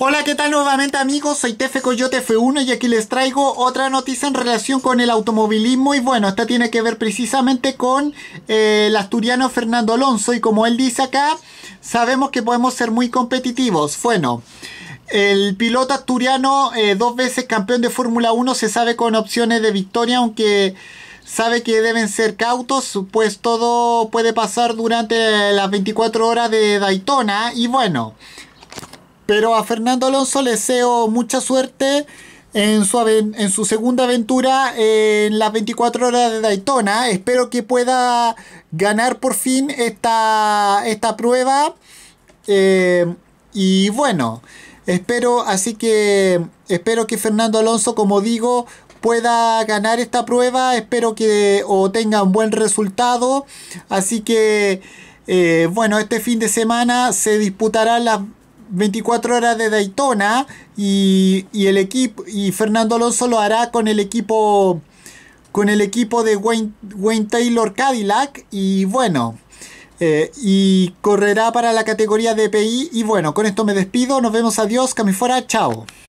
Hola, ¿qué tal nuevamente amigos? Soy Tefe Coyote F1 y aquí les traigo otra noticia en relación con el automovilismo y bueno, esta tiene que ver precisamente con eh, el asturiano Fernando Alonso y como él dice acá, sabemos que podemos ser muy competitivos. Bueno, el piloto asturiano, eh, dos veces campeón de Fórmula 1, se sabe con opciones de victoria, aunque sabe que deben ser cautos, pues todo puede pasar durante las 24 horas de Daytona y bueno. Pero a Fernando Alonso le deseo mucha suerte en su, segunda aventura en las 24 horas de Daytona. Espero que pueda ganar por fin esta, esta prueba. Eh, y bueno, espero, así que espero que Fernando Alonso, como digo, pueda ganar esta prueba. Espero que o tenga un buen resultado. Así que, eh, bueno, este fin de semana se disputarán las 24 horas de Daytona y, el equipo y Fernando Alonso lo hará con el equipo con el equipo de Wayne, Taylor Cadillac y bueno eh, y correrá para la categoría DPI y bueno con esto me despido nos vemos adiós fuera, chao